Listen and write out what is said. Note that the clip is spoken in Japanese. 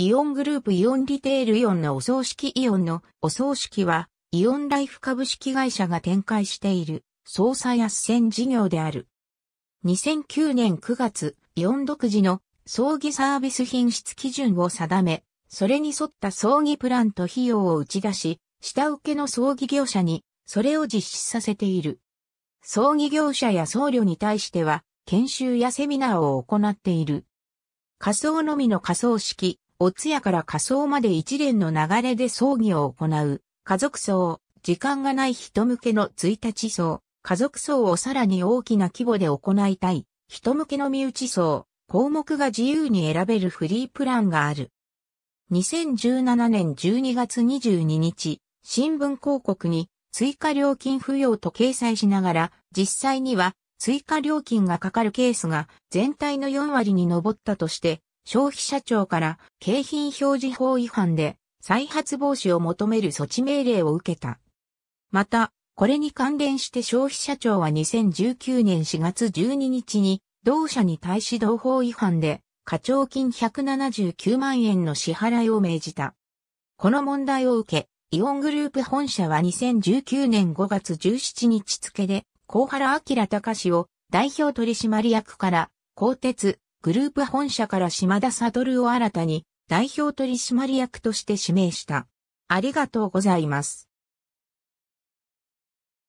イオングループイオンリテールイオンのお葬式イオンのお葬式はイオンライフ株式会社が展開している捜査斡旋事業である。2009年9月、イオン独自の葬儀サービス品質基準を定め、それに沿った葬儀プランと費用を打ち出し、下請けの葬儀業者にそれを実施させている。葬儀業者や僧侶に対しては、研修やセミナーを行っている。仮想のみの仮想式、お通夜から仮葬まで一連の流れで葬儀を行う、家族葬、時間がない人向けの1日葬、家族葬をさらに大きな規模で行いたい、人向けの身内葬、項目が自由に選べるフリープランがある。2017年12月22日、新聞広告に追加料金不要と掲載しながら、実際には追加料金がかかるケースが全体の4割に上ったとして、消費者庁から景品表示法違反で再発防止を求める措置命令を受けた。また、これに関連して消費者庁は2019年4月12日に同社に対し同法違反で課徴金179万円の支払いを命じた。この問題を受け、イオングループ本社は2019年5月17日付で、小原明隆を代表取締役から、鋼鉄、グループ本社から島田悟を新たに代表取締役として指名した。ありがとうございます。